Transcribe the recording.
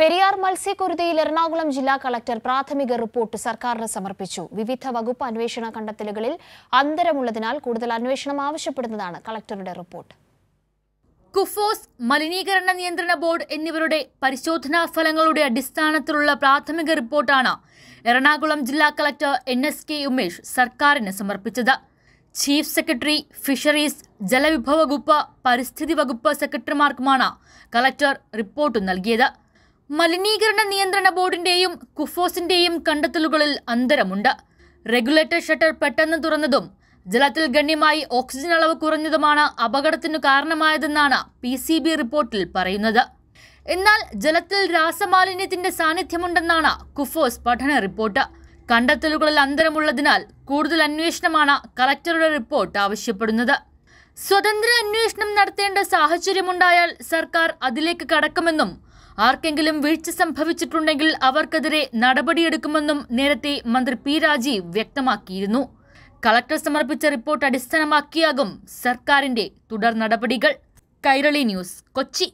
പെരിയാർ മത്സ്യക്കുരുതിയിൽ എറണാകുളം ജില്ലാ കളക്ടർ പ്രാഥമിക റിപ്പോർട്ട് സർക്കാരിന് സമർപ്പിച്ചു വിവിധ വകുപ്പ് അന്വേഷണ കണ്ടെത്തലുകളിൽ അന്തരമുള്ളതിനാൽ കൂടുതൽ അന്വേഷണം ആവശ്യപ്പെടുന്നതാണ് കളക്ടറുടെ റിപ്പോർട്ട് കുഫോസ് മലിനീകരണ നിയന്ത്രണ ബോർഡ് എന്നിവരുടെ പരിശോധനാ ഫലങ്ങളുടെ അടിസ്ഥാനത്തിലുള്ള പ്രാഥമിക റിപ്പോർട്ടാണ് എറണാകുളം ജില്ലാ collector N S K Umesh സർക്കാരിന് സമർപ്പിച്ചത് ചീഫ് സെക്രട്ടറി ഫിഷറീസ് ജലവിഭവ വകുപ്പ് പരിസ്ഥിതി വകുപ്പ് സെക്രട്ടറിമാർക്കുമാണ് കളക്ടർ റിപ്പോർട്ട് നൽകിയത് മലിനീകരണ നിയന്ത്രണ ബോർഡിന്റെയും കുഫോസിന്റെയും കണ്ടെത്തലുകളിൽ അന്തരമുണ്ട് റെഗുലേറ്റർ ഷട്ടർ പെട്ടെന്ന് തുറന്നതും ജലത്തിൽ ഗണ്യമായി ഓക്സിജൻ അളവ് കുറഞ്ഞതുമാണ് അപകടത്തിനു കാരണമായതെന്നാണ് പി സി ബി റിപ്പോർട്ടിൽ പറയുന്നത് എന്നാൽ ജലത്തിൽ രാസമാലിന്യത്തിന്റെ സാന്നിധ്യമുണ്ടെന്നാണ് കുഫോസ് പഠന റിപ്പോർട്ട് കണ്ടെത്തലുകളിൽ അന്തരമുള്ളതിനാൽ കൂടുതൽ അന്വേഷണമാണ് കളക്ടറുടെ റിപ്പോർട്ട് ആവശ്യപ്പെടുന്നത് സ്വതന്ത്ര അന്വേഷണം നടത്തേണ്ട സാഹചര്യമുണ്ടായാൽ സർക്കാർ അതിലേക്ക് കടക്കുമെന്നും ആർക്കെങ്കിലും വീഴ്ച സംഭവിച്ചിട്ടുണ്ടെങ്കിൽ അവർക്കെതിരെ നടപടിയെടുക്കുമെന്നും നേരത്തെ മന്ത്രി പി രാജീവ് വ്യക്തമാക്കിയിരുന്നു കളക്ടർ സമർപ്പിച്ച റിപ്പോർട്ട് അടിസ്ഥാനമാക്കിയാകും സർക്കാരിന്റെ തുടർ നടപടികൾ കൈരളി ന്യൂസ് കൊച്ചി